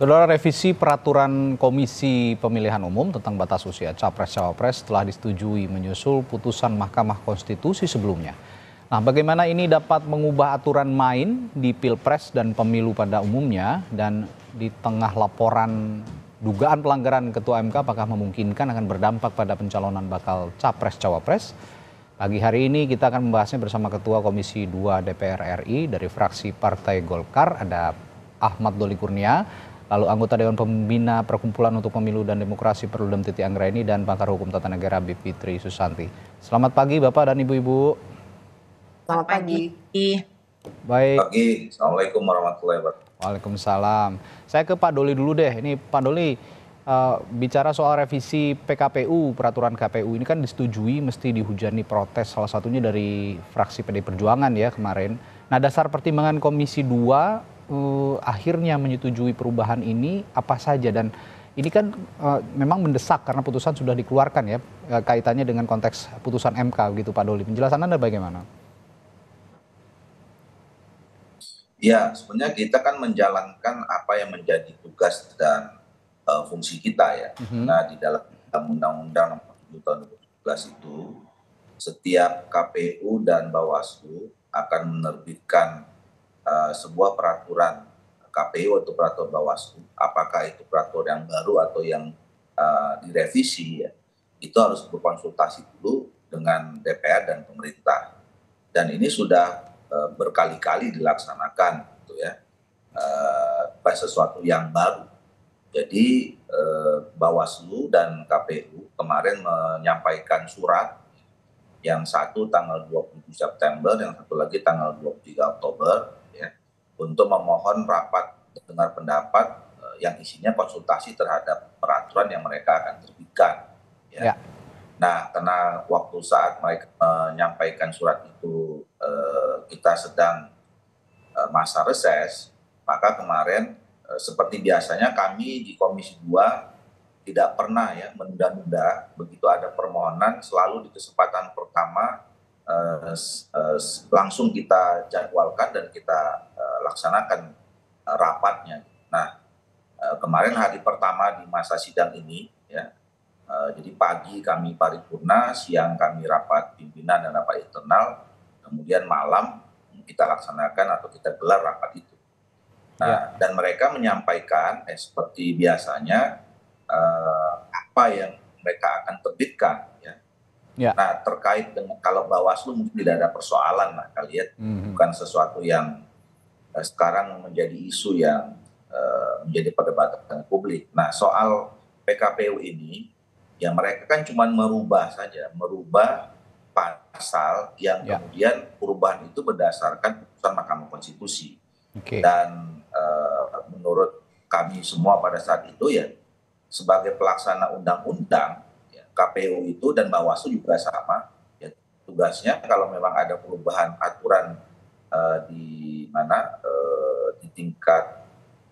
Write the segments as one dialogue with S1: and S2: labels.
S1: Saudara revisi peraturan Komisi Pemilihan Umum tentang batas usia capres-cawapres telah disetujui menyusul putusan Mahkamah Konstitusi sebelumnya. Nah, bagaimana ini dapat mengubah aturan main di Pilpres dan pemilu pada umumnya dan di tengah laporan dugaan pelanggaran Ketua MK apakah memungkinkan akan berdampak pada pencalonan bakal capres-cawapres? Pagi hari ini kita akan membahasnya bersama Ketua Komisi 2 DPR RI dari fraksi Partai Golkar ada Ahmad Doli Kurnia lalu anggota Dewan Pembina Perkumpulan untuk Pemilu dan Demokrasi Perludem Titi Anggraini dan pakar hukum tata negara B. Fitri Susanti. Selamat pagi Bapak dan Ibu-ibu. Selamat pagi. Baik. Pagi.
S2: Assalamualaikum warahmatullahi wabarakatuh.
S1: Waalaikumsalam. Saya ke Pak Doli dulu deh. Ini Pak Doli uh, bicara soal revisi PKPU, peraturan KPU ini kan disetujui mesti dihujani protes salah satunya dari fraksi PD Perjuangan ya kemarin. Nah, dasar pertimbangan Komisi 2 uh, akhirnya menyetujui perubahan ini apa saja dan ini kan uh, memang mendesak karena putusan sudah dikeluarkan ya uh, kaitannya dengan konteks putusan MK gitu Pak Doli. Penjelasan Anda bagaimana?
S2: Ya, sebenarnya kita kan menjalankan apa yang menjadi tugas dan uh, fungsi kita ya. Mm-hmm. Nah, di dalam Undang-Undang tahun 2017 itu, setiap KPU dan Bawaslu akan menerbitkan Eh, sebuah peraturan KPU atau peraturan Bawaslu, apakah itu peraturan yang baru atau yang uh, direvisi, ya, itu harus berkonsultasi dulu dengan DPR dan pemerintah. Dan ini sudah uh, berkali-kali dilaksanakan, gitu ya, uh, sesuatu yang baru. Jadi eh, Bawaslu dan KPU kemarin menyampaikan surat yang satu tanggal 27 September, yang satu lagi tanggal 23 Oktober untuk memohon rapat dengar pendapat uh, yang isinya konsultasi terhadap peraturan yang mereka akan terbitkan. Ya. ya. Nah, karena waktu saat mereka menyampaikan surat itu uh, kita sedang uh, masa reses, maka kemarin uh, seperti biasanya kami di Komisi 2 tidak pernah ya menunda-nunda begitu ada permohonan selalu di kesempatan pertama uh, uh, langsung kita jadwalkan dan kita uh, laksanakan uh, rapatnya. Nah, uh, kemarin hari pertama di masa sidang ini, ya, uh, jadi pagi kami paripurna, siang kami rapat pimpinan dan rapat internal, kemudian malam kita laksanakan atau kita gelar rapat itu. Nah, ya. dan mereka menyampaikan eh, seperti biasanya uh, apa yang mereka akan terbitkan ya Ya. Nah terkait dengan kalau Bawaslu mungkin tidak ada persoalan lah kalian hmm. bukan sesuatu yang eh, sekarang menjadi isu yang eh, menjadi perdebatan publik. Nah soal PKPU ini ya mereka kan cuma merubah saja merubah pasal yang ya. kemudian perubahan itu berdasarkan putusan Mahkamah Konstitusi okay. dan eh, menurut kami semua pada saat itu ya sebagai pelaksana undang-undang KPU itu dan Bawaslu juga sama ya, tugasnya kalau memang ada perubahan aturan uh, di mana uh, di tingkat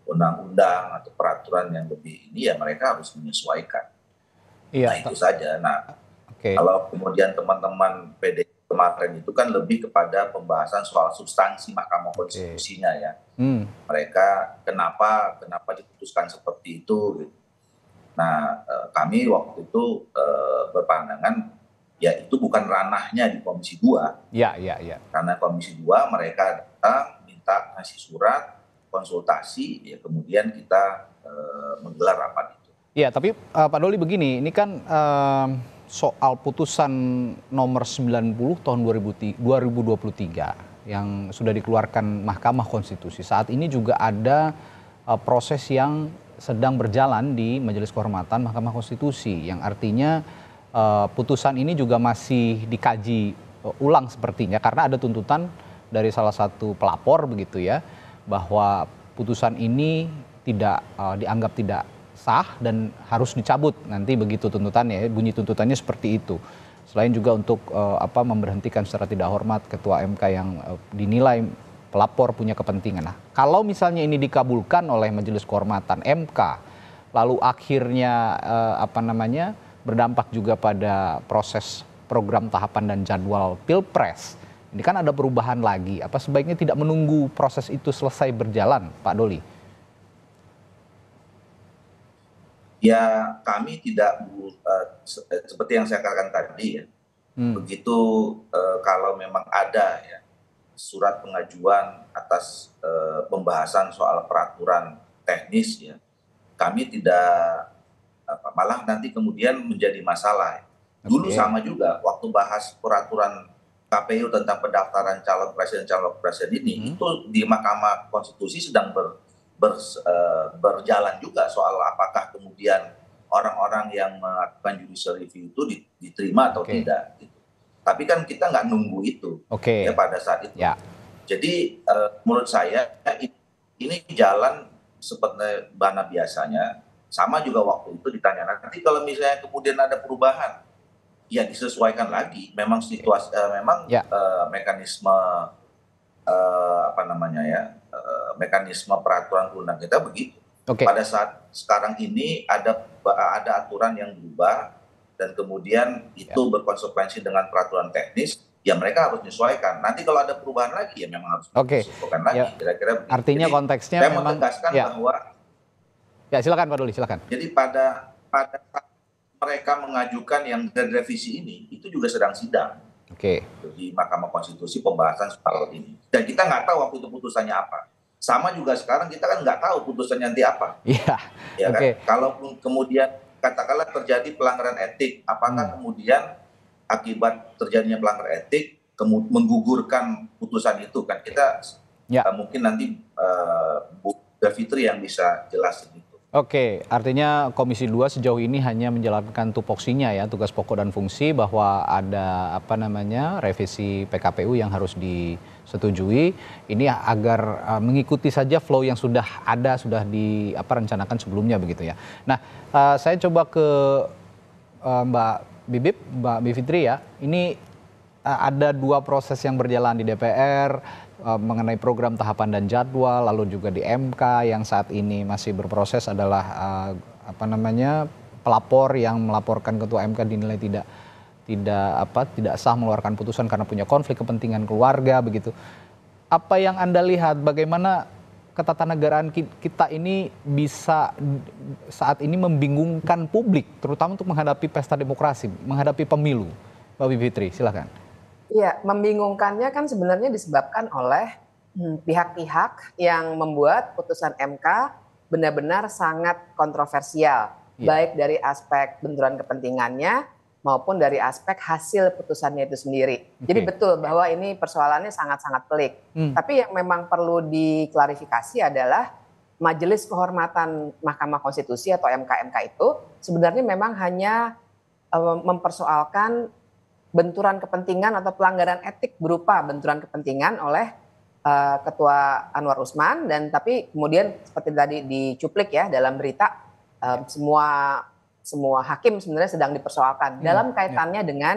S2: undang-undang atau peraturan yang lebih ini ya mereka harus menyesuaikan.
S1: Iya. Nah itu saja. Nah okay. kalau
S2: kemudian teman-teman PD kemarin itu kan lebih kepada pembahasan soal substansi Mahkamah Konstitusinya okay. ya. Hmm. Mereka kenapa kenapa diputuskan seperti itu gitu Nah, eh, kami waktu itu eh, berpandangan ya itu bukan ranahnya di Komisi 2.
S1: Ya, ya, ya.
S2: Karena Komisi 2 mereka datang minta kasih surat, konsultasi, ya kemudian kita eh, menggelar rapat itu.
S1: Ya, tapi Pak Doli begini, ini kan soal putusan nomor 90 tahun 2023 yang sudah dikeluarkan Mahkamah Konstitusi. Saat ini juga ada proses yang sedang berjalan di Majelis Kehormatan Mahkamah Konstitusi yang artinya uh, putusan ini juga masih dikaji uh, ulang sepertinya karena ada tuntutan dari salah satu pelapor begitu ya bahwa putusan ini tidak uh, dianggap tidak sah dan harus dicabut nanti begitu tuntutannya ya, bunyi tuntutannya seperti itu selain juga untuk uh, apa memberhentikan secara tidak hormat ketua MK yang uh, dinilai pelapor punya kepentingan. Nah, kalau misalnya ini dikabulkan oleh Majelis Kehormatan MK, lalu akhirnya eh, apa namanya berdampak juga pada proses program tahapan dan jadwal pilpres. Ini kan ada perubahan lagi. Apa sebaiknya tidak menunggu proses itu selesai berjalan, Pak Doli?
S2: Ya, kami tidak uh, seperti yang saya katakan tadi ya. Hmm. Begitu uh, kalau memang ada ya surat pengajuan atas e, pembahasan soal peraturan teknis ya kami tidak apa, malah nanti kemudian menjadi masalah. Dulu okay. sama juga waktu bahas peraturan KPU tentang pendaftaran calon presiden calon presiden ini hmm. itu di Mahkamah Konstitusi sedang ber, ber, e, berjalan juga soal apakah kemudian orang-orang yang melakukan judicial review itu diterima atau okay. tidak. Gitu. Tapi kan kita nggak nunggu itu okay. ya pada saat itu. Yeah. Jadi uh, menurut saya ini, jalan seperti bana biasanya. Sama juga waktu itu ditanya nanti kalau misalnya kemudian ada perubahan, ya disesuaikan lagi. Memang situasi, okay. uh, eh, memang yeah. Ya. uh, mekanisme uh, apa namanya ya uh, mekanisme peraturan undang kita begitu. Okay. Pada saat sekarang ini ada ada aturan yang berubah dan kemudian ya. itu ya. berkonsekuensi dengan peraturan teknis ya mereka harus menyesuaikan. Nanti kalau ada perubahan lagi ya memang harus
S1: okay. menyesuaikan lagi. Ya. Kira-kira artinya Jadi, konteksnya saya memang menegaskan ya. bahwa ya silakan Pak Doli silakan.
S2: Jadi pada pada mereka mengajukan yang dan revisi ini itu juga sedang sidang. Oke. Okay. Di Mahkamah Konstitusi pembahasan soal ini. Dan kita nggak tahu waktu itu putusannya apa. Sama juga sekarang kita kan nggak tahu putusannya nanti apa. Iya. Yeah. Ya okay. kan? Kalaupun kemudian katakanlah terjadi pelanggaran etik, apakah hmm. kemudian akibat terjadinya pelanggaran etik menggugurkan putusan itu kan kita ya. uh, mungkin nanti uh, Bu Fitri yang bisa
S1: jelasin itu. Oke, artinya Komisi 2 sejauh ini hanya menjalankan tupoksinya ya, tugas pokok dan fungsi bahwa ada apa namanya revisi PKPU yang harus di setujui ini agar uh, mengikuti saja flow yang sudah ada sudah di apa rencanakan sebelumnya begitu ya. Nah, uh, saya coba ke uh, Mbak Bibip, Mbak Bivitri ya. Ini uh, ada dua proses yang berjalan di DPR mengenai program tahapan dan jadwal, lalu juga di MK yang saat ini masih berproses adalah apa namanya pelapor yang melaporkan ketua MK dinilai tidak tidak apa tidak sah mengeluarkan putusan karena punya konflik kepentingan keluarga begitu. Apa yang Anda lihat bagaimana ketatanegaraan kita ini bisa saat ini membingungkan publik terutama untuk menghadapi pesta demokrasi, menghadapi pemilu. Mbak Fitri, silakan
S3: Iya, membingungkannya kan sebenarnya disebabkan oleh hmm, pihak-pihak yang membuat putusan MK benar-benar sangat kontroversial, ya. baik dari aspek benturan kepentingannya maupun dari aspek hasil putusannya itu sendiri. Okay. Jadi betul bahwa ini persoalannya sangat-sangat pelik. Hmm. Tapi yang memang perlu diklarifikasi adalah Majelis Kehormatan Mahkamah Konstitusi atau MKMK itu sebenarnya memang hanya eh, mempersoalkan benturan kepentingan atau pelanggaran etik berupa benturan kepentingan oleh eh, Ketua Anwar Usman dan tapi kemudian seperti tadi dicuplik ya dalam berita eh, semua semua hakim sebenarnya sedang dipersoalkan hmm. dalam ya. kaitannya hmm. dengan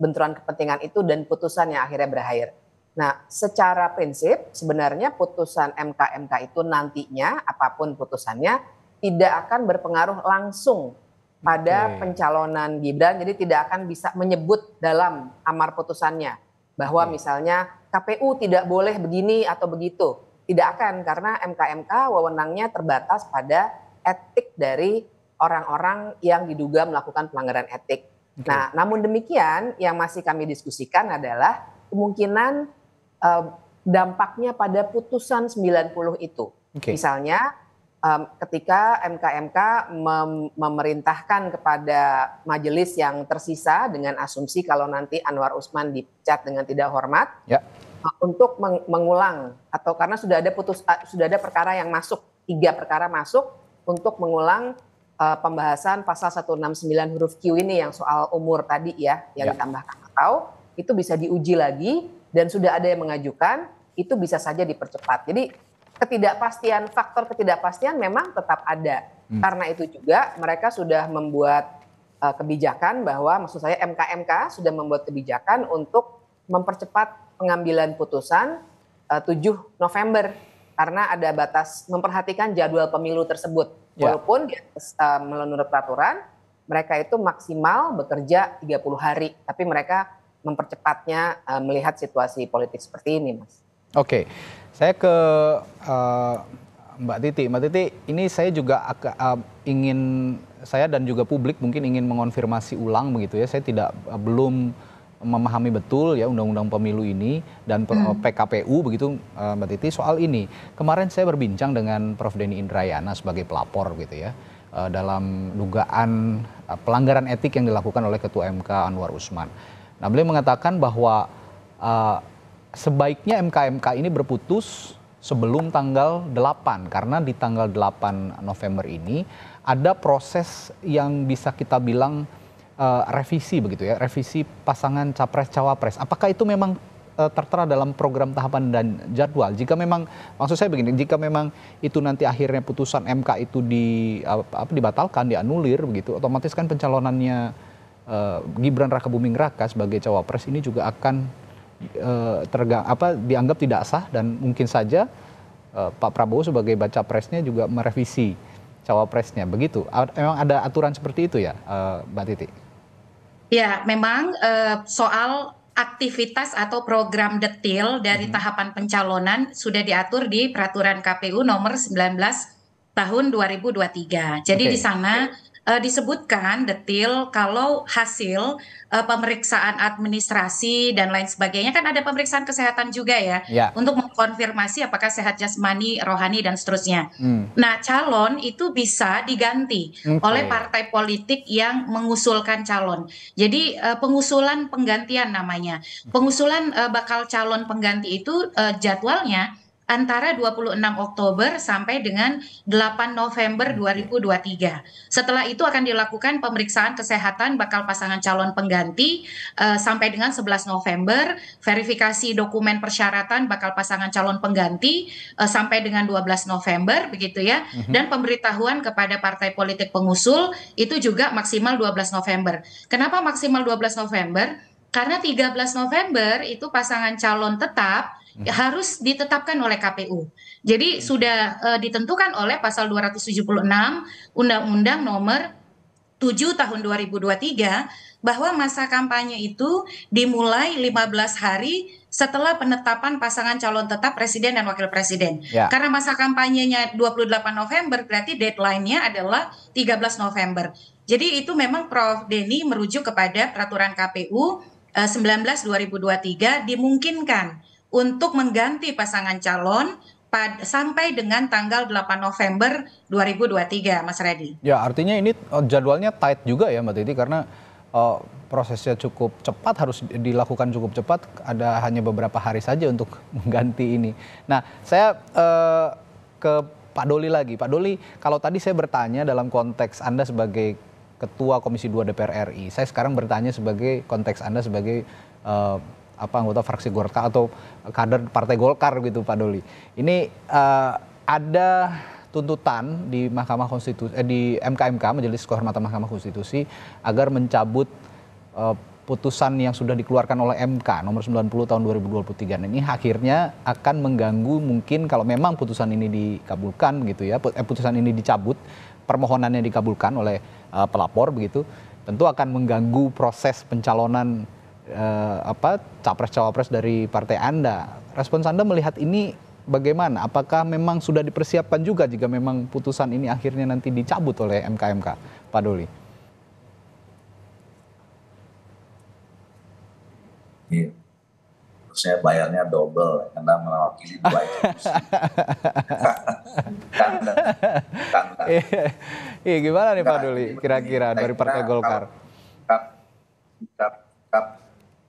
S3: benturan kepentingan itu dan putusan yang akhirnya berakhir. Nah, secara prinsip sebenarnya putusan MK-MK itu nantinya apapun putusannya tidak akan berpengaruh langsung pada okay. pencalonan Gibran. Jadi tidak akan bisa menyebut dalam amar putusannya bahwa okay. misalnya KPU tidak boleh begini atau begitu. Tidak akan karena MK-MK wewenangnya terbatas pada etik dari orang-orang yang diduga melakukan pelanggaran etik. Okay. Nah, namun demikian yang masih kami diskusikan adalah kemungkinan um, dampaknya pada putusan 90 itu. Okay. Misalnya um, ketika MKMK mem memerintahkan kepada majelis yang tersisa dengan asumsi kalau nanti Anwar Usman dipecat dengan tidak hormat ya. eh, untuk meng mengulang atau karena sudah ada putus uh, sudah ada perkara yang masuk tiga perkara masuk untuk mengulang uh, pembahasan pasal 169 huruf Q ini yang soal umur tadi ya yang ya. ditambahkan atau itu bisa diuji lagi dan sudah ada yang mengajukan itu bisa saja dipercepat. Jadi ketidakpastian faktor ketidakpastian memang tetap ada. Hmm. Karena itu juga mereka sudah membuat uh, kebijakan bahwa maksud saya MKMK sudah membuat kebijakan untuk mempercepat pengambilan putusan eh, uh, 7 November karena ada batas memperhatikan jadwal pemilu tersebut. Yeah. Walaupun atas, uh, menurut peraturan mereka itu maksimal bekerja 30 hari, tapi mereka mempercepatnya uh, melihat situasi politik seperti ini, Mas. Oke.
S1: Okay. Saya ke uh, Mbak Titi. Mbak Titi, ini saya juga ingin saya dan juga publik mungkin ingin mengonfirmasi ulang begitu ya. Saya tidak belum memahami betul ya undang-undang pemilu ini dan hmm. PKPU begitu eh, Mbak Titi soal ini. Kemarin saya berbincang dengan Prof Denny Indrayana sebagai pelapor gitu ya eh, dalam dugaan eh, pelanggaran etik yang dilakukan oleh Ketua MK Anwar Usman. Nah, beliau mengatakan bahwa uh, sebaiknya MKMK -MK ini berputus sebelum tanggal 8 karena di tanggal 8 November ini ada proses yang bisa kita bilang uh, revisi begitu ya, revisi pasangan capres-cawapres. Apakah itu memang uh, tertera dalam program tahapan dan jadwal? Jika memang maksud saya begini, jika memang itu nanti akhirnya putusan MK itu di apa dibatalkan, dianulir begitu, otomatis kan pencalonannya uh, Gibran Rakabuming Raka sebagai cawapres ini juga akan uh, tergang apa dianggap tidak sah dan mungkin saja uh, Pak Prabowo sebagai baca presnya juga merevisi cawapresnya begitu. Memang ada aturan seperti itu ya, Mbak Titi?
S4: ya memang eh, soal aktivitas atau program detail dari mm-hmm. tahapan pencalonan sudah diatur di peraturan kpu nomor 19 tahun 2023. Jadi okay. di sana Eh, disebutkan detil kalau hasil uh, pemeriksaan administrasi dan lain sebagainya kan ada pemeriksaan kesehatan juga ya, ya. untuk mengkonfirmasi apakah sehat jasmani, rohani dan seterusnya. Hmm. Nah, calon itu bisa diganti okay. oleh partai politik yang mengusulkan calon. Jadi uh, pengusulan penggantian namanya. Hmm. Pengusulan uh, bakal calon pengganti itu uh, jadwalnya antara 26 Oktober sampai dengan 8 November 2023. Setelah itu akan dilakukan pemeriksaan kesehatan bakal pasangan calon pengganti uh, sampai dengan 11 November, verifikasi dokumen persyaratan bakal pasangan calon pengganti uh, sampai dengan 12 November begitu ya. Uh mhm. -huh. Dan pemberitahuan kepada partai politik pengusul itu juga maksimal 12 November. Kenapa maksimal 12 November? Karena 13 November itu pasangan calon tetap Hmm. harus ditetapkan oleh KPU. Jadi hmm. sudah uh, ditentukan oleh pasal 276 Undang-Undang Nomor 7 Tahun 2023 bahwa masa kampanye itu dimulai 15 hari setelah penetapan pasangan calon tetap presiden dan wakil presiden. Ya. Karena masa kampanyenya 28 November berarti deadline-nya adalah 13 November. Jadi itu memang Prof Deni merujuk kepada peraturan KPU 19 2023 dimungkinkan untuk mengganti pasangan calon sampai dengan tanggal 8 November 2023, Mas Redi.
S1: Ya, artinya ini eh, jadwalnya tight juga ya, Mbak Titi, karena uh, prosesnya cukup cepat, harus dilakukan cukup cepat, ada hanya beberapa hari saja untuk mengganti ini. Nah, saya uh, ke Pak Doli lagi. Pak Doli, kalau tadi saya bertanya dalam konteks Anda sebagai Ketua Komisi 2 DPR RI, saya sekarang bertanya sebagai konteks Anda sebagai uh, apa anggota fraksi Golkar atau kader Partai Golkar gitu Pak Doli. Ini uh, ada tuntutan di Mahkamah Konstitusi eh, di MKMK Majelis Kehormatan Mahkamah Konstitusi agar mencabut uh, putusan yang sudah dikeluarkan oleh MK nomor 90 tahun 2023. Nah, ini akhirnya akan mengganggu mungkin kalau memang putusan ini dikabulkan gitu ya, eh, putusan ini dicabut, permohonannya dikabulkan oleh uh, pelapor begitu, tentu akan mengganggu proses pencalonan Eh, apa capres-cawapres dari partai Anda. Respons Anda melihat ini bagaimana? Apakah memang sudah dipersiapkan juga jika memang putusan ini akhirnya nanti dicabut oleh MKMK, Pak Doli?
S2: Iya. Saya bayarnya double karena mewakili dua institusi.
S1: Iya. iya, gimana nih Pak nah, Doli kira-kira dari Partai nah, Golkar?
S2: kap, kap,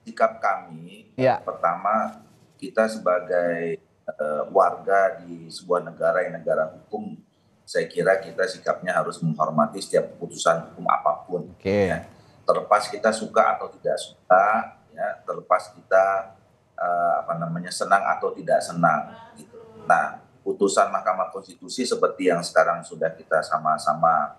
S2: sikap kami ya. pertama kita sebagai uh, warga di sebuah negara yang negara hukum saya kira kita sikapnya harus menghormati setiap keputusan hukum apapun okay. ya. terlepas kita suka atau tidak suka ya terlepas kita uh, apa namanya senang atau tidak senang gitu nah putusan Mahkamah Konstitusi seperti yang sekarang sudah kita sama-sama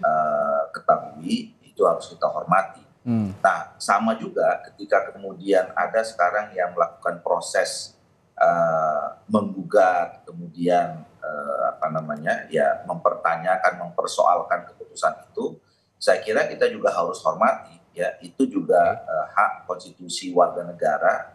S2: uh, ketahui itu harus kita hormati Hmm. Nah, sama juga ketika kemudian ada sekarang yang melakukan proses uh, menggugat, kemudian uh, apa namanya, ya mempertanyakan, mempersoalkan keputusan itu, saya kira kita juga harus hormati, ya itu juga uh, hak konstitusi warga negara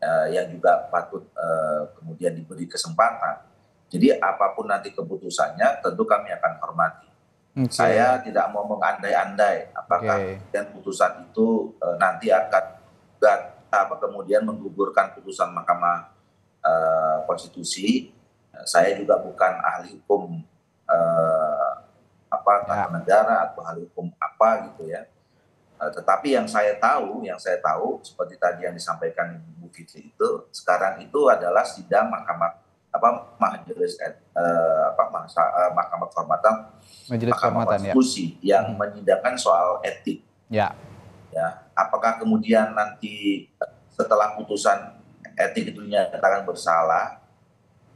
S2: uh, yang juga patut uh, kemudian diberi kesempatan. Jadi apapun nanti keputusannya, tentu kami akan hormati. Okay. Saya tidak mau mengandai-andai apakah okay. dan putusan itu e, nanti akan gat, apa kemudian menggugurkan putusan Mahkamah e, Konstitusi. E, saya juga bukan ahli hukum e, apa ya. negara atau ahli hukum apa gitu ya. E, tetapi yang saya tahu, yang saya tahu seperti tadi yang disampaikan Bu Fitri itu sekarang itu adalah sidang Mahkamah apa majelis uh, apa masa, uh, mahkamah kehormatan
S1: majelis kehormatan ya. konstitusi
S2: ya. yang hmm. menyidangkan soal etik ya ya apakah kemudian nanti eh, setelah putusan etik itu dinyatakan bersalah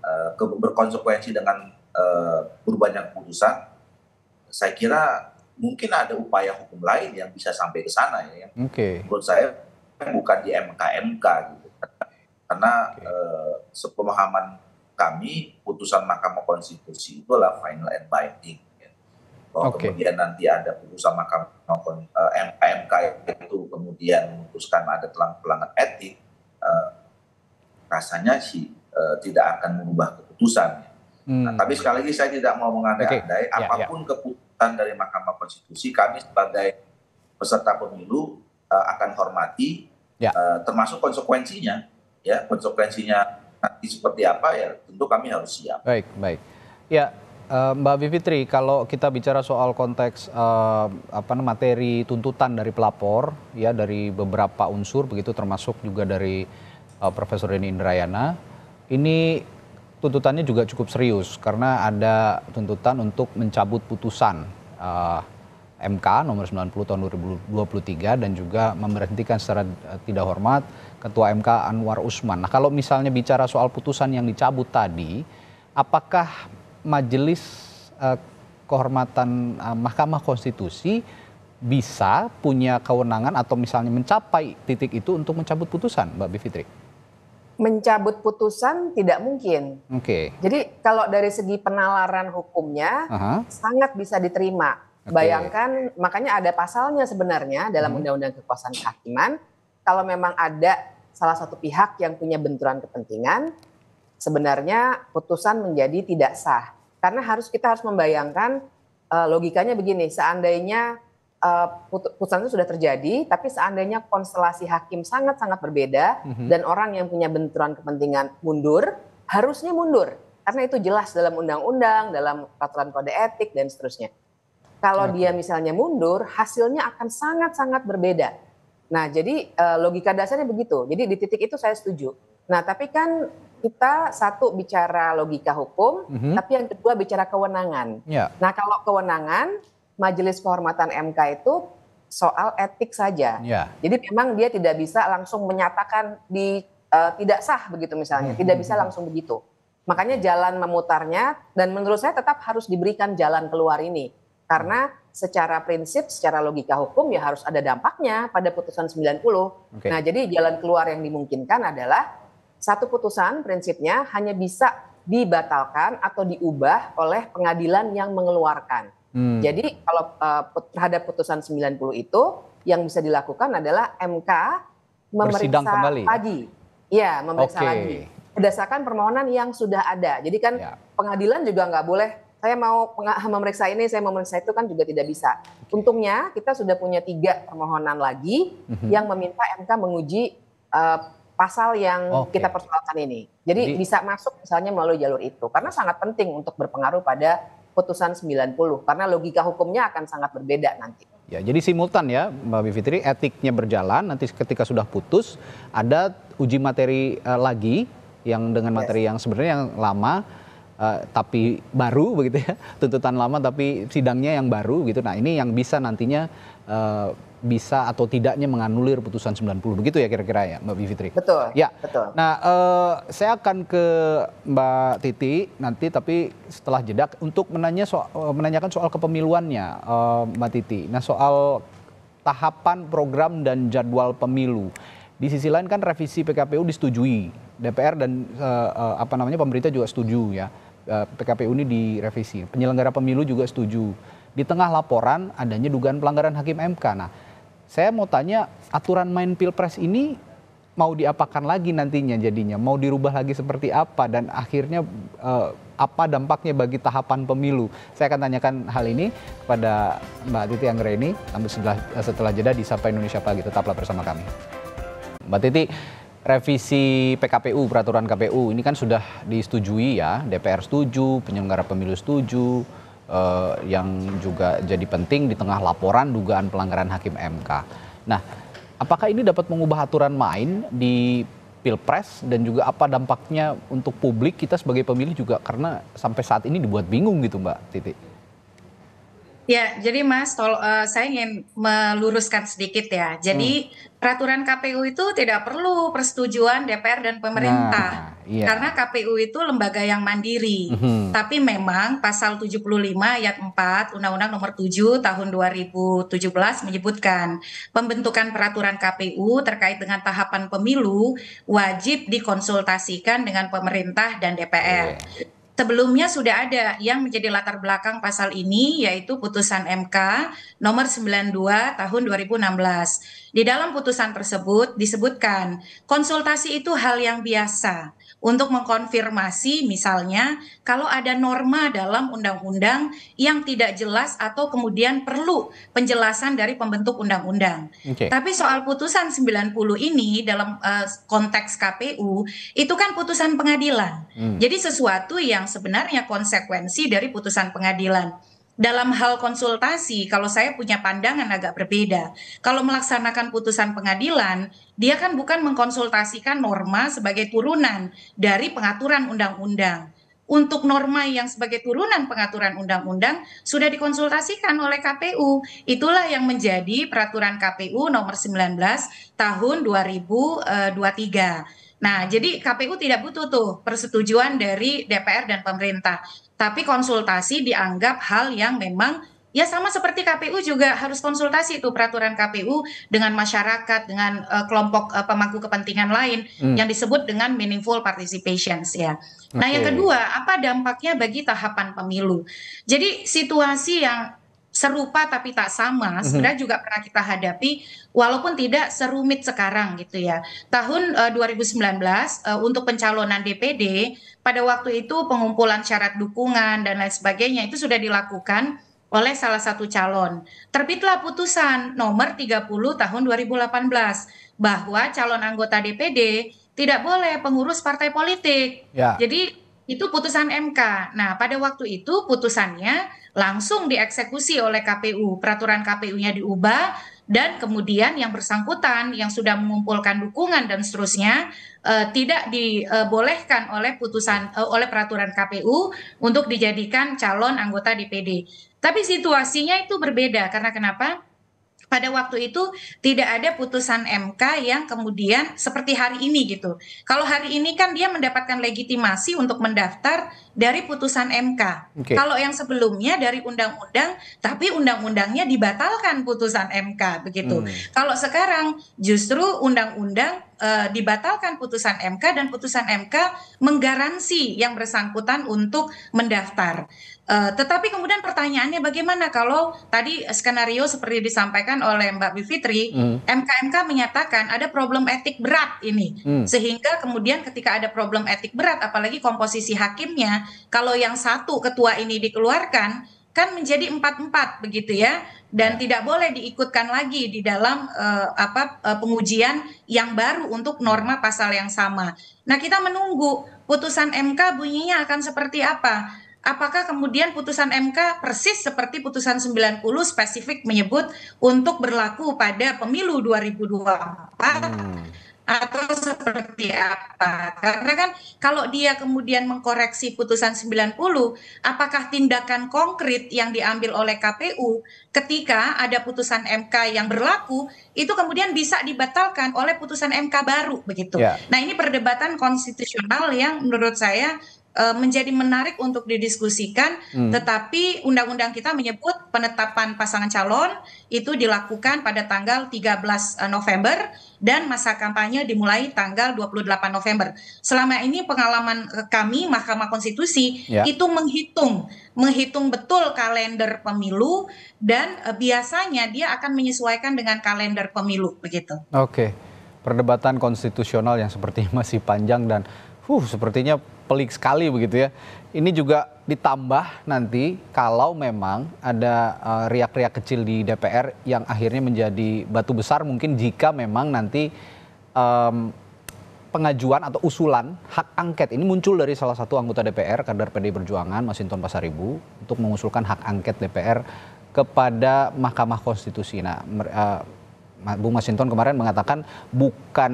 S2: uh, berkonsekuensi dengan uh, perubahan putusan saya kira mungkin ada upaya hukum lain yang bisa sampai ke sana ya okay. menurut saya bukan di MKMK MK gitu karena okay. uh, sepemahaman kami putusan Mahkamah Konstitusi itu adalah final and binding. Ya. Bahwa okay. kemudian nanti ada putusan Mahkamah uh, eh, MK itu kemudian memutuskan ada pelanggaran etik, uh, rasanya sih uh, tidak akan merubah keputusannya. Hmm. Nah, tapi sekali lagi saya tidak mau mengandai-andai ya, ya. apapun yeah, yeah. keputusan dari Mahkamah Konstitusi kami sebagai peserta pemilu uh, akan hormati yeah. Ya. uh, termasuk konsekuensinya ya konsekuensinya nanti seperti apa ya tentu kami harus siap.
S1: Baik, baik. Ya, eh, Mbak Vivitri, kalau kita bicara soal konteks eh, apa materi tuntutan dari pelapor ya dari beberapa unsur begitu termasuk juga dari eh, Profesor Deni Indrayana, ini tuntutannya juga cukup serius karena ada tuntutan untuk mencabut putusan MK nomor 90 tahun 2023 dan juga memberhentikan secara tidak hormat Ketua MK Anwar Usman. Nah, kalau misalnya bicara soal putusan yang dicabut tadi, apakah majelis eh, kehormatan eh, Mahkamah Konstitusi bisa punya kewenangan atau misalnya mencapai titik itu untuk mencabut putusan, Mbak Bivitri?
S3: mencabut putusan tidak mungkin.
S1: Oke. Okay. Jadi
S3: kalau dari segi penalaran hukumnya uh-huh. sangat bisa diterima. Okay. Bayangkan makanya ada pasalnya sebenarnya dalam undang mhm. undang-undang kekuasaan kehakiman kalau memang ada salah satu pihak yang punya benturan kepentingan, sebenarnya putusan menjadi tidak sah. Karena harus kita harus membayangkan uh, logikanya begini, seandainya uh, putusan itu sudah terjadi, tapi seandainya konstelasi hakim sangat-sangat berbeda mm -hmm. dan orang yang punya benturan kepentingan mundur, harusnya mundur karena itu jelas dalam undang-undang, dalam peraturan kode etik dan seterusnya. Kalau okay. dia misalnya mundur, hasilnya akan sangat-sangat berbeda Nah, jadi uh, logika dasarnya begitu. Jadi di titik itu saya setuju. Nah, tapi kan kita satu bicara logika hukum, mm -hmm. tapi yang kedua bicara kewenangan. Yeah. Nah, kalau kewenangan, Majelis Kehormatan MK itu soal etik saja. Yeah. Jadi memang dia tidak bisa langsung menyatakan di uh, tidak sah begitu misalnya, mm -hmm. tidak bisa langsung begitu. Makanya jalan memutarnya dan menurut saya tetap harus diberikan jalan keluar ini. Karena secara prinsip, secara logika hukum ya harus ada dampaknya pada putusan 90. Okay. Nah, jadi jalan keluar yang dimungkinkan adalah satu putusan prinsipnya hanya bisa dibatalkan atau diubah oleh pengadilan yang mengeluarkan. Hmm. Jadi kalau uh, terhadap putusan 90 itu yang bisa dilakukan adalah MK
S1: memeriksa kembali. Ya? lagi.
S3: Ya, memeriksa okay. lagi berdasarkan permohonan yang sudah ada. Jadi kan ya. pengadilan juga nggak boleh saya mau memeriksa ini, saya mau memeriksa itu kan juga tidak bisa. Untungnya kita sudah punya tiga permohonan lagi mm-hmm. yang meminta MK menguji uh, pasal yang okay. kita persoalkan ini. Jadi, Jadi bisa masuk misalnya melalui jalur itu karena sangat penting untuk berpengaruh pada putusan 90 karena logika hukumnya akan sangat berbeda nanti.
S1: Ya, jadi simultan ya Mbak Bivitri, etiknya berjalan nanti ketika sudah putus ada uji materi uh, lagi yang dengan materi yes. yang sebenarnya yang lama uh, tapi baru begitu ya tuntutan lama tapi sidangnya yang baru gitu nah ini yang bisa nantinya uh, bisa atau tidaknya menganulir putusan 90 begitu ya kira-kira ya Mbak Bivitri Betul. Ya. Betul. Nah, uh, saya akan ke Mbak Titi nanti tapi setelah jeda untuk menanya soal, menanyakan soal kepemiluannya uh, Mbak Titi. Nah, soal tahapan program dan jadwal pemilu. Di sisi lain kan revisi PKPU disetujui DPR dan uh, uh, apa namanya pemerintah juga setuju ya. Eh, PKPU ini direvisi. Penyelenggara pemilu juga setuju. Di tengah laporan adanya dugaan pelanggaran hakim MK. Nah, saya mau tanya aturan main pilpres ini mau diapakan lagi nantinya jadinya? Mau dirubah lagi seperti apa dan akhirnya eh, apa dampaknya bagi tahapan pemilu? Saya akan tanyakan hal ini kepada Mbak Titi Anggreni setelah setelah jeda di Sapa Indonesia Pagi. Tetaplah bersama kami. Mbak Titi, revisi PKPU peraturan KPU ini kan sudah disetujui ya DPR setuju penyelenggara pemilu setuju eh, yang juga jadi penting di tengah laporan dugaan pelanggaran hakim MK. Nah, apakah ini dapat mengubah aturan main di pilpres dan juga apa dampaknya untuk publik kita sebagai pemilih juga karena sampai saat ini dibuat bingung gitu Mbak Titik.
S4: Ya, jadi Mas, tol, uh, saya ingin meluruskan sedikit ya. Jadi hmm. peraturan KPU itu tidak perlu persetujuan DPR dan pemerintah. Nah, iya. Karena KPU itu lembaga yang mandiri. Hmm. Tapi memang pasal 75 ayat 4 Undang-Undang Nomor 7 tahun 2017 menyebutkan pembentukan peraturan KPU terkait dengan tahapan pemilu wajib dikonsultasikan dengan pemerintah dan DPR. Yeah sebelumnya sudah ada yang menjadi latar belakang pasal ini yaitu putusan MK nomor 92 tahun 2016. Di dalam putusan tersebut disebutkan konsultasi itu hal yang biasa untuk mengkonfirmasi misalnya kalau ada norma dalam undang-undang yang tidak jelas atau kemudian perlu penjelasan dari pembentuk undang-undang. Okay. Tapi soal putusan 90 ini dalam uh, konteks KPU itu kan putusan pengadilan. Hmm. Jadi sesuatu yang sebenarnya konsekuensi dari putusan pengadilan dalam hal konsultasi kalau saya punya pandangan agak berbeda. Kalau melaksanakan putusan pengadilan, dia kan bukan mengkonsultasikan norma sebagai turunan dari pengaturan undang-undang. Untuk norma yang sebagai turunan pengaturan undang-undang sudah dikonsultasikan oleh KPU. Itulah yang menjadi peraturan KPU nomor 19 tahun 2023 Nah, jadi KPU tidak butuh tuh persetujuan dari DPR dan pemerintah. Tapi konsultasi dianggap hal yang memang ya sama seperti KPU juga harus konsultasi itu peraturan KPU dengan masyarakat dengan uh, kelompok uh, pemangku kepentingan lain hmm. yang disebut dengan meaningful participations ya. Okay. Nah, yang kedua, apa dampaknya bagi tahapan pemilu? Jadi situasi yang serupa tapi tak sama mhm. sebenarnya juga pernah kita hadapi walaupun tidak serumit sekarang gitu ya. Tahun uh, 2019 uh, untuk pencalonan DPD pada waktu itu pengumpulan syarat dukungan dan lain sebagainya itu sudah dilakukan oleh salah satu calon. Terbitlah putusan nomor 30 tahun 2018 bahwa calon anggota DPD tidak boleh pengurus partai politik. Ya. Jadi itu putusan MK. Nah, pada waktu itu putusannya langsung dieksekusi oleh KPU. Peraturan KPU-nya diubah dan kemudian yang bersangkutan yang sudah mengumpulkan dukungan dan seterusnya eh, tidak dibolehkan oleh putusan eh, oleh peraturan KPU untuk dijadikan calon anggota DPD. Tapi situasinya itu berbeda karena kenapa? pada waktu itu tidak ada putusan MK yang kemudian seperti hari ini gitu. Kalau hari ini kan dia mendapatkan legitimasi untuk mendaftar dari putusan MK. Okay. Kalau yang sebelumnya dari undang-undang tapi undang-undangnya dibatalkan putusan MK begitu. Hmm. Kalau sekarang justru undang-undang e, dibatalkan putusan MK dan putusan MK menggaransi yang bersangkutan untuk mendaftar. Uh, tetapi kemudian pertanyaannya bagaimana kalau tadi skenario seperti disampaikan oleh Mbak Bivitri, mm. MKMK menyatakan ada problem etik berat ini, mm. sehingga kemudian ketika ada problem etik berat, apalagi komposisi hakimnya, kalau yang satu ketua ini dikeluarkan, kan menjadi empat-empat begitu ya dan ya. tidak boleh diikutkan lagi di dalam uh, apa uh, pengujian yang baru untuk norma pasal yang sama. Nah, kita menunggu putusan MK bunyinya akan seperti apa apakah kemudian putusan MK persis seperti putusan 90 spesifik menyebut untuk berlaku pada pemilu 2024
S2: hmm.
S4: atau seperti apa? Karena kan kalau dia kemudian mengkoreksi putusan 90, apakah tindakan konkret yang diambil oleh KPU ketika ada putusan MK yang berlaku itu kemudian bisa dibatalkan oleh putusan MK baru begitu. Yeah. Nah, ini perdebatan konstitusional yang menurut saya Eh, menjadi menarik untuk didiskusikan, hmm. tetapi undang-undang kita menyebut penetapan pasangan calon itu dilakukan pada tanggal 13 eh, November dan masa kampanye dimulai tanggal 28 November. Selama ini pengalaman eh, kami Mahkamah Konstitusi ya. itu menghitung menghitung betul kalender pemilu dan biasanya dia akan menyesuaikan dengan kalender pemilu begitu.
S1: Oke. Perdebatan konstitusional yang seperti masih panjang dan Huh, sepertinya pelik sekali begitu ya. Ini juga ditambah nanti kalau memang ada eh, riak-riak uh, kecil di DPR yang akhirnya menjadi batu besar mungkin jika memang nanti um, pengajuan atau usulan hak angket ini muncul dari salah satu anggota DPR kader PDI Perjuangan Masinton Pasaribu untuk mengusulkan hak angket DPR kepada Mahkamah Konstitusi. Nah, uh, eh, Bung Masinton kemarin mengatakan bukan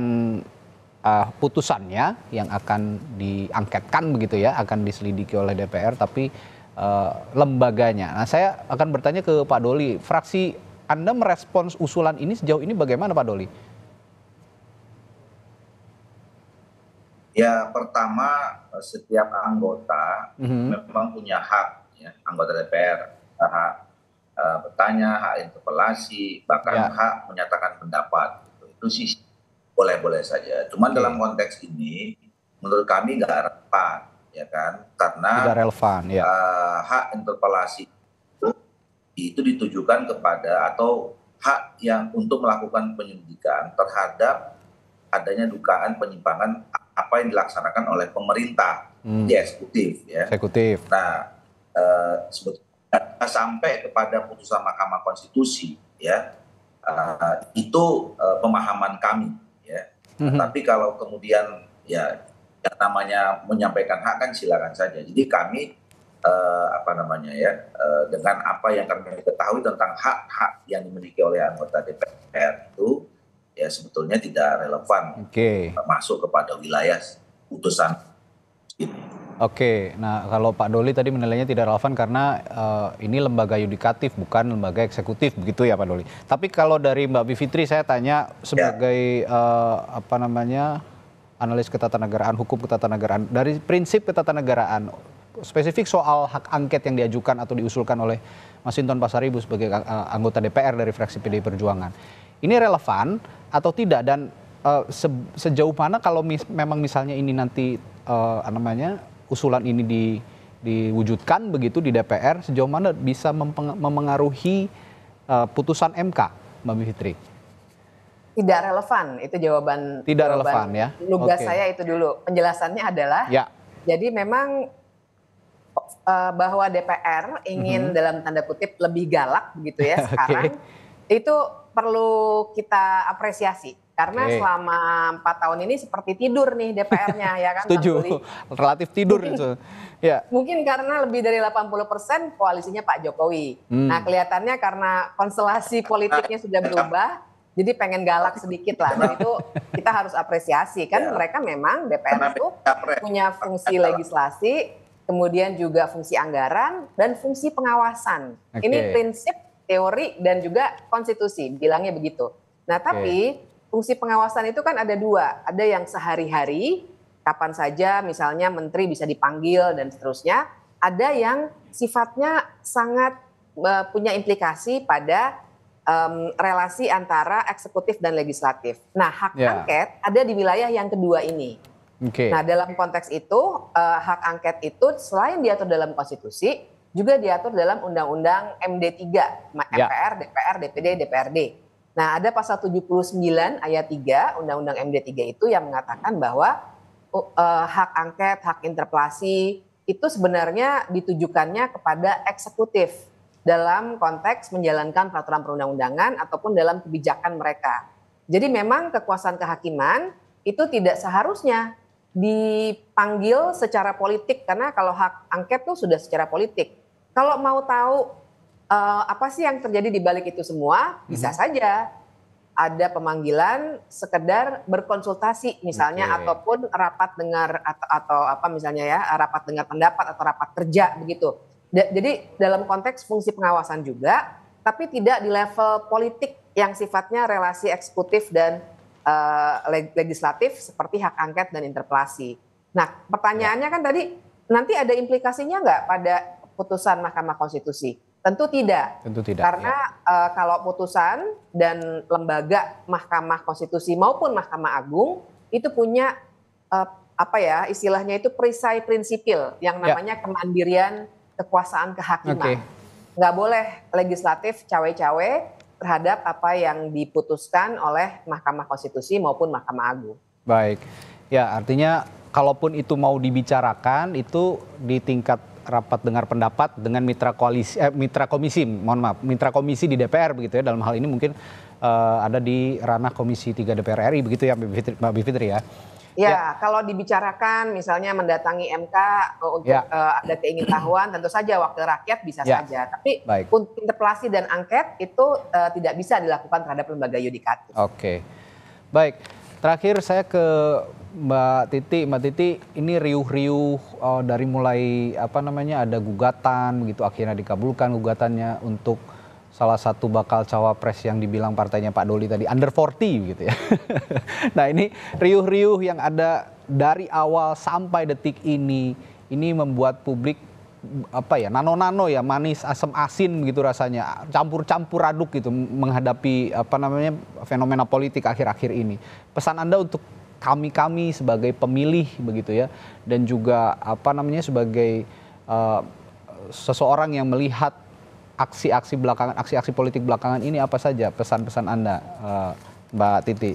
S1: uh, putusannya yang akan diangketkan begitu ya, akan diselidiki oleh DPR, tapi uh, lembaganya. Nah, saya akan bertanya ke Pak Doli, fraksi Anda merespons usulan ini sejauh ini bagaimana Pak Doli?
S2: Ya pertama setiap anggota mm-hmm. memang punya hak ya, anggota DPR hak uh, bertanya, hak interpelasi, bahkan ya. hak menyatakan pendapat. Gitu. Itu sisi boleh-boleh saja. Cuman dalam konteks ini, menurut kami nggak relevan, ya kan? Karena tidak relevan, ya. Uh, hak interpelasi itu, itu ditujukan kepada atau hak yang untuk melakukan penyelidikan terhadap adanya dugaan penyimpangan apa yang dilaksanakan oleh pemerintah, hmm. di eksekutif, ya. Eksekutif. Nah, uh, sebetulnya sampai kepada putusan Mahkamah Konstitusi, ya. Uh, itu uh, pemahaman kami Mm-hmm. tapi kalau kemudian ya yang namanya menyampaikan hak kan silakan saja jadi kami eh, apa namanya ya eh, dengan apa yang kami ketahui tentang hak-hak yang dimiliki oleh anggota DPR itu ya sebetulnya tidak relevan okay. masuk kepada wilayah putusan
S1: ini. Oke, nah kalau Pak Doli tadi menilainya tidak relevan karena uh, ini lembaga yudikatif bukan lembaga eksekutif begitu ya Pak Doli. Tapi kalau dari Mbak Bivitri saya tanya sebagai ya. uh, apa namanya analis ketatanegaraan, hukum ketatanegaraan, dari prinsip ketatanegaraan spesifik soal hak angket yang diajukan atau diusulkan oleh Masinton Pasaribu sebagai uh, anggota DPR dari fraksi PDI Perjuangan. Ini relevan atau tidak dan uh, se sejauh mana kalau mis memang misalnya ini nanti uh, namanya usulan ini di, diwujudkan begitu di DPR sejauh mana bisa memengaruhi uh, putusan MK, Mbak Fitri?
S3: Tidak relevan itu jawaban. Tidak jawaban relevan ya. Lugas okay. saya itu dulu. Penjelasannya adalah. Ya. Jadi memang uh, bahwa DPR ingin mm -hmm. dalam tanda kutip lebih galak begitu ya sekarang okay. itu perlu kita apresiasi karena okay. selama empat tahun ini seperti tidur nih DPR-nya ya kan. Setuju,
S1: relatif tidur mungkin, itu. Ya.
S3: Mungkin karena lebih dari 80% koalisinya Pak Jokowi. Hmm. Nah kelihatannya karena konstelasi politiknya sudah berubah, jadi pengen galak sedikit lah. Dan nah, itu kita harus apresiasi kan ya. mereka memang DPR itu punya fungsi legislasi, kemudian juga fungsi anggaran dan fungsi pengawasan. Okay. Ini prinsip teori dan juga konstitusi bilangnya begitu. Nah tapi okay fungsi pengawasan itu kan ada dua, ada yang sehari-hari, kapan saja misalnya menteri bisa dipanggil dan seterusnya, ada yang sifatnya sangat e, punya implikasi pada um, relasi antara eksekutif dan legislatif. Nah, hak yeah. angket ada di wilayah yang kedua ini. Okay. Nah, dalam konteks itu uh, hak angket itu selain diatur dalam konstitusi, juga diatur dalam undang-undang MD3, MPR, yeah. DPR, DPD, DPRD. Nah, ada pasal 79 ayat 3 Undang-Undang MD3 itu yang mengatakan bahwa uh, hak angket, hak interpelasi itu sebenarnya ditujukannya kepada eksekutif dalam konteks menjalankan peraturan perundang-undangan ataupun dalam kebijakan mereka. Jadi memang kekuasaan kehakiman itu tidak seharusnya dipanggil secara politik karena kalau hak angket itu sudah secara politik. Kalau mau tahu uh, apa sih yang terjadi di balik itu semua? Bisa hmm. saja ada pemanggilan sekedar berkonsultasi misalnya okay. ataupun rapat dengar atau, atau apa misalnya ya rapat dengar pendapat atau rapat kerja begitu. D jadi dalam konteks fungsi pengawasan juga, tapi tidak di level politik yang sifatnya relasi eksekutif dan uh, leg legislatif seperti hak angket dan interpelasi. Nah pertanyaannya kan tadi nanti ada implikasinya nggak pada putusan Mahkamah Konstitusi? Tentu tidak.
S1: Tentu tidak. Karena
S3: ya. uh, kalau putusan dan lembaga Mahkamah Konstitusi maupun Mahkamah Agung itu punya uh, apa ya istilahnya itu perisai prinsipil yang ya. namanya ya. kemandirian kekuasaan kehakiman. Okay. Nggak boleh legislatif cawe-cawe terhadap apa yang diputuskan oleh Mahkamah Konstitusi maupun Mahkamah Agung.
S1: Baik. Ya, artinya kalaupun itu mau dibicarakan itu di tingkat rapat dengar pendapat dengan mitra koalisi eh, mitra komisi mohon maaf mitra komisi di DPR begitu ya dalam hal ini mungkin uh, ada di ranah Komisi 3 DPR RI begitu ya Mbak Bivitri ya.
S3: Ya, ya, kalau dibicarakan misalnya mendatangi MK eh, untuk ya. uh, ada keingintahuan, tentu saja wakil rakyat bisa ya. saja. Tapi Baik. untuk interpelasi dan angket itu uh, tidak bisa dilakukan terhadap lembaga yudikatif.
S1: Oke, baik. Terakhir saya ke Mbak Titi, Mbak Titi, ini riuh-riuh uh, dari mulai apa namanya ada gugatan begitu akhirnya dikabulkan gugatannya untuk salah satu bakal cawapres yang dibilang partainya Pak Doli tadi under 40 gitu ya. nah, ini riuh-riuh yang ada dari awal sampai detik ini ini membuat publik apa ya nano-nano ya manis asam asin begitu rasanya campur-campur aduk gitu menghadapi apa namanya fenomena politik akhir-akhir ini pesan anda untuk kami-kami sebagai pemilih begitu ya dan juga apa namanya sebagai uh, seseorang yang melihat aksi-aksi belakangan aksi-aksi politik belakangan ini apa saja pesan-pesan Anda uh, Mbak Titi?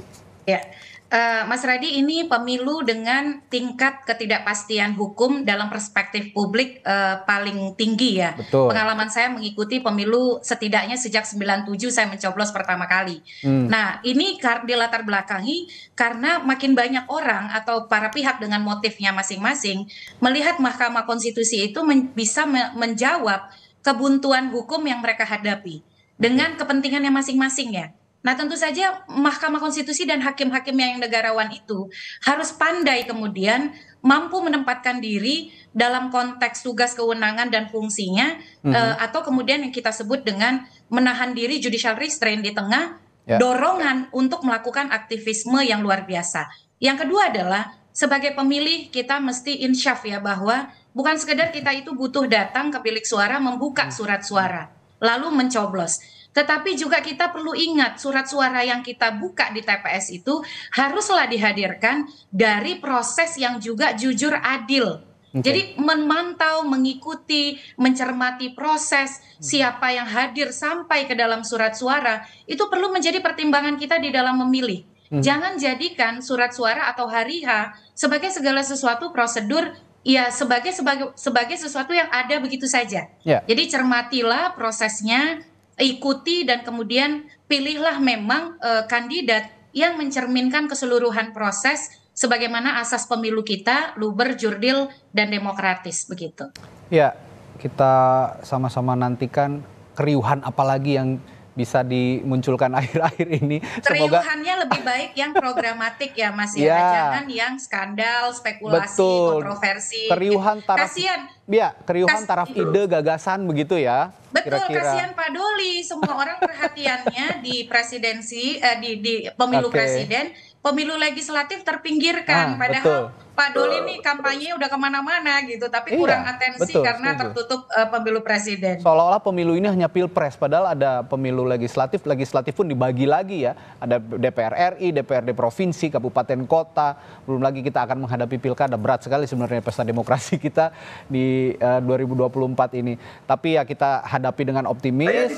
S4: ya eh, Mas Radi ini pemilu dengan tingkat ketidakpastian hukum dalam perspektif publik uh, paling tinggi ya. Betul. Pengalaman saya mengikuti pemilu setidaknya sejak 97 saya mencoblos pertama kali. Hmm. Nah, ini di latar belakangi karena makin banyak orang atau para pihak dengan motifnya masing-masing melihat Mahkamah Konstitusi itu men bisa me menjawab kebuntuan hukum yang mereka hadapi dengan kepentingannya masing-masing ya. Nah, tentu saja Mahkamah Konstitusi dan hakim-hakim yang negarawan itu harus pandai kemudian mampu menempatkan diri dalam konteks tugas kewenangan dan fungsinya mm -hmm. uh, atau kemudian yang kita sebut dengan menahan diri judicial restraint di tengah yeah. dorongan untuk melakukan aktivisme yang luar biasa. Yang kedua adalah sebagai pemilih kita mesti insyaf ya bahwa bukan sekedar kita itu butuh datang ke bilik suara membuka hmm. surat suara lalu mencoblos tetapi juga kita perlu ingat surat suara yang kita buka di TPS itu haruslah dihadirkan dari proses yang juga jujur adil. Okay. Jadi memantau, mengikuti, mencermati proses siapa yang hadir sampai ke dalam surat suara itu perlu menjadi pertimbangan kita di dalam memilih. Hmm. Jangan jadikan surat suara atau hari H sebagai segala sesuatu prosedur ya sebagai sebagai sebagai sesuatu yang ada begitu saja. Yeah. Jadi cermatilah prosesnya, ikuti dan kemudian pilihlah memang uh, kandidat yang mencerminkan keseluruhan proses sebagaimana asas pemilu kita luber, jurdil dan demokratis begitu.
S1: Ya, kita sama-sama nantikan keriuhan apalagi yang bisa dimunculkan akhir-akhir ini. Semoga
S4: Teriuhannya lebih baik yang programatik ya Mas ya, iya. jangan yang skandal, spekulasi, Betul. kontroversi. gitu. taraf Kasian.
S1: Ya, keriuhan Kas... taraf ide, gagasan begitu ya. Betul, kira-kira. kasihan
S4: Pak Doli, semua orang perhatiannya di presidensi eh, di di pemilu okay. presiden pemilu legislatif terpinggirkan. Ah, Padahal betul. Pak Doli ini kampanye udah kemana-mana gitu, tapi iya, kurang atensi betul, karena setuju. tertutup
S1: uh, pemilu presiden. Seolah-olah pemilu ini hanya pilpres, padahal ada pemilu legislatif, legislatif pun dibagi lagi ya. Ada DPR RI, DPRD provinsi, kabupaten kota. Belum lagi kita akan menghadapi pilkada berat sekali sebenarnya pesta demokrasi kita di eh, uh, 2024 ini. Tapi ya kita hadapi dengan optimis.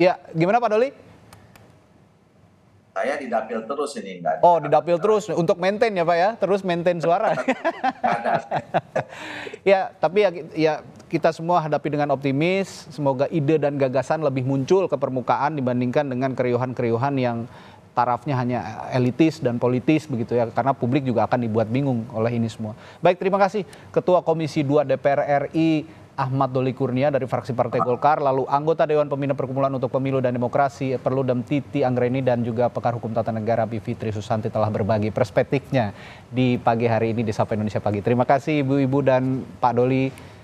S1: Ya, gimana Pak Doli?
S2: saya didapil terus
S1: ini enggak. Oh, didapil terus untuk maintain ya, Pak ya. Terus maintain suara. ya, tapi ya ya kita semua hadapi dengan optimis, semoga ide dan gagasan lebih muncul ke permukaan dibandingkan dengan keriuhan-keriuhan yang tarafnya hanya elitis dan politis begitu ya karena publik juga akan dibuat bingung oleh ini semua. Baik, terima kasih Ketua Komisi 2 DPR RI Ahmad Doli Kurnia dari fraksi Partai Golkar, lalu anggota Dewan Pembina Perkumpulan untuk Pemilu dan Demokrasi Perlu Perludem Titi Anggreni dan juga Pekar Hukum Tata Negara Bivitri Susanti telah berbagi perspektifnya di pagi hari ini di Sapa Indonesia Pagi. Terima kasih Ibu-ibu dan Pak Doli